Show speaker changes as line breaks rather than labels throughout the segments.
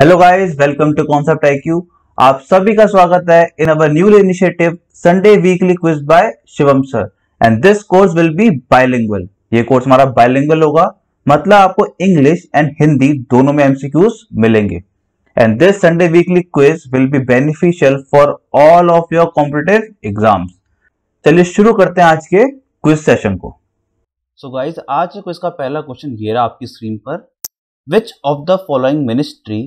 Hello guys welcome to concept IQ आप सभी का स्वागत है in our new initiative Sunday weekly quiz by Shivam sir and this course will be bilingual ये course हमारा bilingual होगा मतलब आपको इंग्लिश एंड हिंदी दोनों में एमसीक्यूज मिलेंगे and this Sunday weekly quiz will be beneficial for all of your competitive exams चलिए शुरू करते हैं आज के क्विज सेशन को सो so गाइज आज क्विज का पहला क्वेश्चन ये रहा आपकी स्क्रीन पर which of the following ministry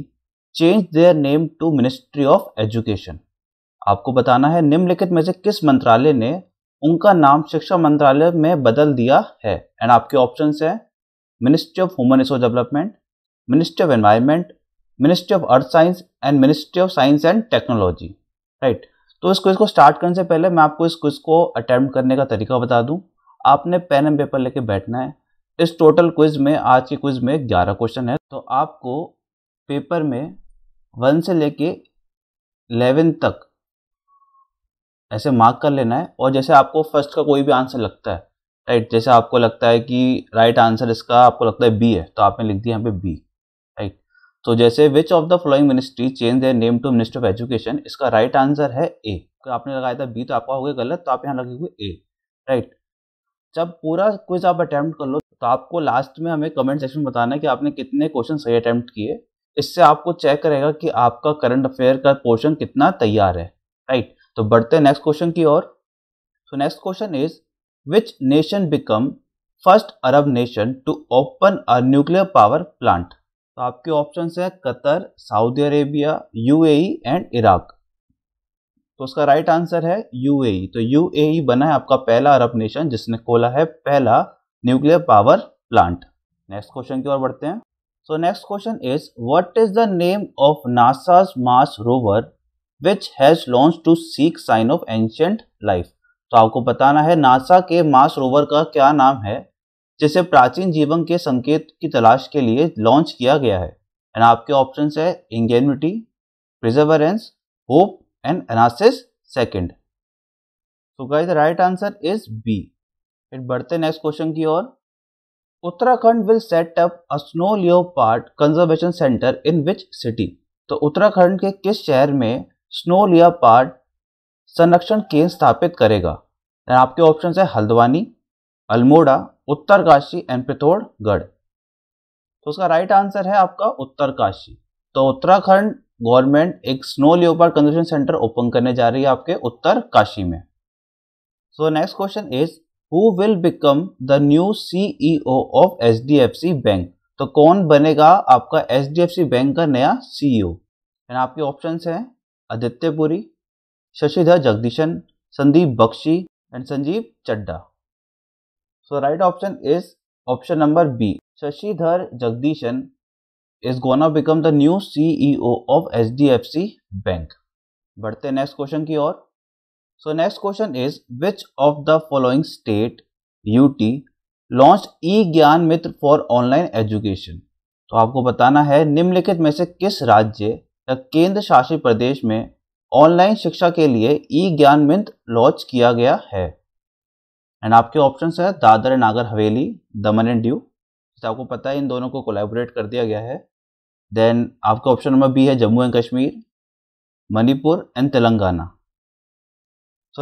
change their name to ministry of education आपको बताना है निम्नलिखित में से किस मंत्रालय ने उनका नाम शिक्षा मंत्रालय में बदल दिया है एंड आपके ऑप्शन है ministry of human resource development ministry of environment ministry of earth science and ministry of science and technology right तो इस क्विज को स्टार्ट करने से पहले मैं आपको इस क्विज को अटैम्प्ट करने का तरीका बता दूं आपने पेन एंड पेपर लेके बैठना है इस टोटल क्विज में आज की क्विज में ग्यारह क्वेश्चन है तो आपको पेपर में वन से लेके इलेवन तक ऐसे मार्क कर लेना है और जैसे आपको फर्स्ट का कोई भी आंसर लगता है राइट जैसे आपको लगता है कि राइट आंसर इसका आपको लगता है बी है तो आपने लिख दिया यहाँ पे बी राइट तो जैसे which of the following ministry change their name to ministry of education इसका राइट आंसर है ए तो आपने लगाया था बी तो आपका हो गया गलत तो आप यहाँ लगे हुए ए राइट जब पूरा क्विज आप अटैम्प्ट कर लो तो आपको लास्ट में हमें कमेंट सेक्शन में बताना है कि आपने कितने क्वेश्चन सही अटैम्प्ट किए इससे आपको चेक करेगा कि आपका करंट अफेयर का पोर्शन कितना तैयार है राइट तो बढ़ते नेक्स्ट क्वेश्चन की ओर so next question is which nation become first Arab nation to open a nuclear power plant तो आपके ऑप्शन है Qatar Saudi Arabia UAE and Iraq तो उसका राइट आंसर है यूएई e। तो यूएई e बना है आपका पहला अरब नेशन जिसने खोला है पहला nuclear power plant next question की ओर बढ़ते हैं So next question is what is the name of NASA's Mars rover which has launched to seek sign of ancient life? तो आपको बताना है नासा के मास रोवर का क्या नाम है जिसे प्राचीन जीवन के संकेत की तलाश के लिए लॉन्च किया गया है एंड आपके ऑप्शन है Ingenuity Perseverance hope and Anasis second so guys the right answer is B फिर बढ़ते नेक्स्ट क्वेश्चन की ओर will set up a snow leopard conservation centre in which city तो उत्तराखंड के किस शहर में स्नो पार्ट संरक्षण केंद्र स्थापित करेगा एंड आपके ऑप्शन है हल्द्वानी अल्मोड़ा उत्तरकाशी एंड पिथौड़गढ़ तो उसका राइट आंसर है आपका उत्तरकाशी तो उत्तराखंड गवर्नमेंट एक snow leopard conservation centre open करने जा रही है आपके उत्तरकाशी में so next question is who will become the new CEO of C bank तो कौन बनेगा आपका सी बैंक का नया सीईओ एंड e आपके ऑप्शन हैं Aditya Puri Sashidhar Jagdishan Sandeep Bakshi and Sanjeev Chadha so right option is option number B Sashidhar Jagdishan is gonna become the new CEO of C bank बढ़ते next question की ओर next question is which of the following state U T launch E Gyan Mitra for online education तो आपको बताना है निम्नलिखित में से किस राज्य या केंद्र शासित प्रदेश में ऑनलाइन शिक्षा के लिए ई ज्ञान मित्र लॉन्च किया गया है एंड आपके ऑप्शन है दादर नागर हवेली दमन एंड ड्यू जैसे आपको पता है इन दोनों को कोलैबोरेट कर दिया गया है देन आपका ऑप्शन नंबर बी है Jammu and Kashmir Manipur and Telangana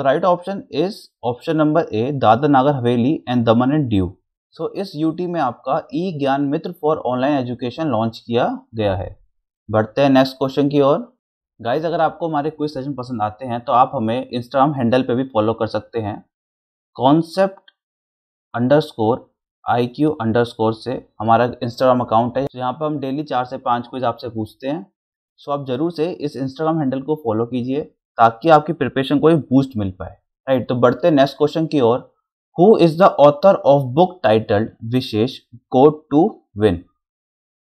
right option is option number A Dadra Nagar हवेली एंड दमन एंड ड्यू सो इस यूटी में आपका E Gyan Mitra for online education launch किया गया है बढ़ते हैं नेक्स्ट क्वेश्चन की ओर गाइज अगर आपको हमारे क्विज सेशन पसंद आते हैं तो आप हमें इंस्टाग्राम हैंडल पर भी फॉलो कर सकते हैं concept underscore I Q underscore से हमारा इंस्टाग्राम अकाउंट है जहाँ तो यहाँ पर हम डेली चार से पाँच क्विज आपसे पूछते हैं सो आप ज़रूर से इस इंस्टाग्राम हैंडल को फॉलो कीजिए ताकि आपकी प्रिपरेशन को एक बूस्ट मिल पाए राइट तो बढ़ते नेक्स्ट क्वेश्चन की ओर who is the author of book titled Vishesh code to win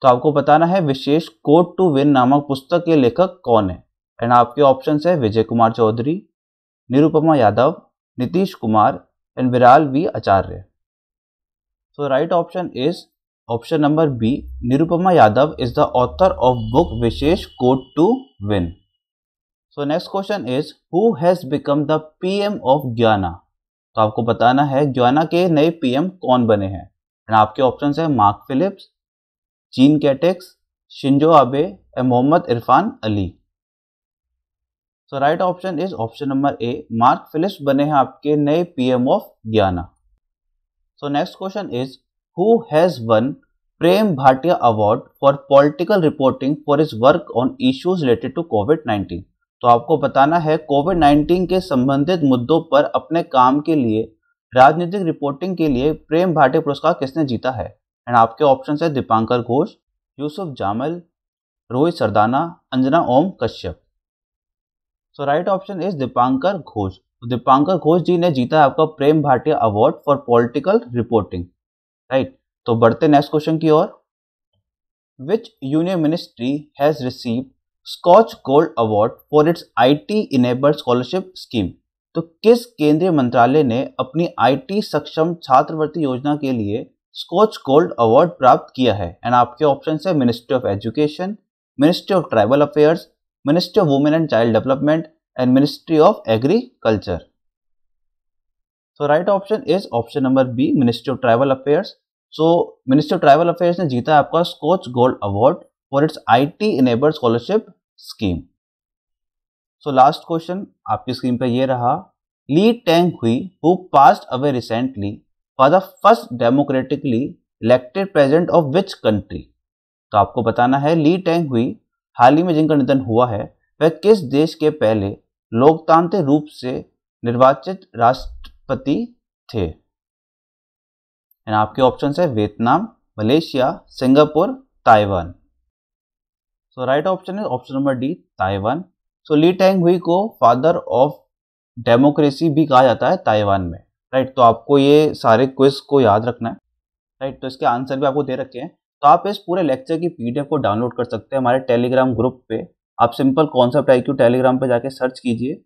तो आपको बताना है विशेष कोड टू विन नामक पुस्तक के लेखक कौन है एंड आपके ऑप्शन है Vijay Kumar Chaudhary Nirupama Yadav Nitish Kumar and Viral V Acharya so right option is option number B Nirupama Yadav is the author of book Vishesh code to win so next question is who has become the PM of Guyana तो आपको बताना है ग्याना के नए PM कौन बने हैं एंड आपके ऑप्शन है Mark Phillips Jean Castex Shinzo Abe and Mohamed Irfaan Ali so right option is option number A Mark Phillips बने हैं आपके नए PM of Guyana so next question is who has won Prem Bhatia award for political reporting for his work on issues related to COVID nineteen तो आपको बताना है Covid 19 के संबंधित मुद्दों पर अपने काम के लिए राजनीतिक रिपोर्टिंग के लिए प्रेम भाटी पुरस्कार किसने जीता है एंड आपके ऑप्शन है Dipankar Ghosh Yusuf Jameel Rohit Sardana Anjana Om Kashyap so right option is Dipankar Ghosh तो दीपांकर घोष जी ने जीता है आपका Prem Bhatia award for political reporting right तो बढ़ते नेक्स्ट क्वेश्चन की ओर which union ministry has receive Scotch gold award for its IT enable scholarship scheme तो किस केंद्रीय मंत्रालय ने अपनी आईटी सक्षम छात्रवृत्ति योजना के लिए स्कॉच गोल्ड अवार्ड प्राप्त किया है एंड आपके ऑप्शन है ministry of education ministry of tribal affairs ministry of women and child development and ministry of agriculture so right option is option number B ministry of tribal affairs so ministry of tribal affairs ने जीता है आपका Scotch gold award for its I T enable scholarship scheme so last question आपकी screen पर यह रहा Lee Teng Hui who passed away recently for the first democratically elected president of which country तो आपको बताना है ली टैंग हुई हाल ही में जिनका निधन हुआ है वह किस देश के पहले लोकतांत्रिक रूप से निर्वाचित राष्ट्रपति थे एंड आपके ऑप्शन है Vietnam Malaysia Singapore Taiwan so right option है option number D Taiwan so Lee Teng Hui को फादर ऑफ डेमोक्रेसी भी कहा जाता है ताइवान में राइट right? तो आपको ये सारे क्विज को याद रखना है राइट right? तो इसके आंसर भी आपको दे रखे हैं तो आप इस पूरे लेक्चर की पीडीएफ को डाउनलोड कर सकते हैं हमारे टेलीग्राम ग्रुप पे आप सिंपल कॉन्सेप्ट आई टेलीग्राम पे जाके सर्च कीजिए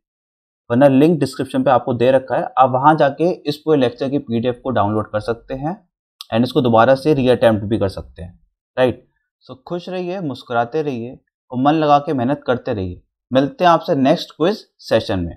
वरना लिंक डिस्क्रिप्शन पे आपको दे रखा है आप वहाँ जाके इस पूरे लेक्चर की पीडीएफ को डाउनलोड कर सकते हैं एंड इसको दोबारा से रीअटैम्प्ट भी कर सकते हैं राइट सो खुश रहिए मुस्कुराते रहिए और मन लगा के मेहनत करते रहिए मिलते हैं आपसे नेक्स्ट क्विज सेशन में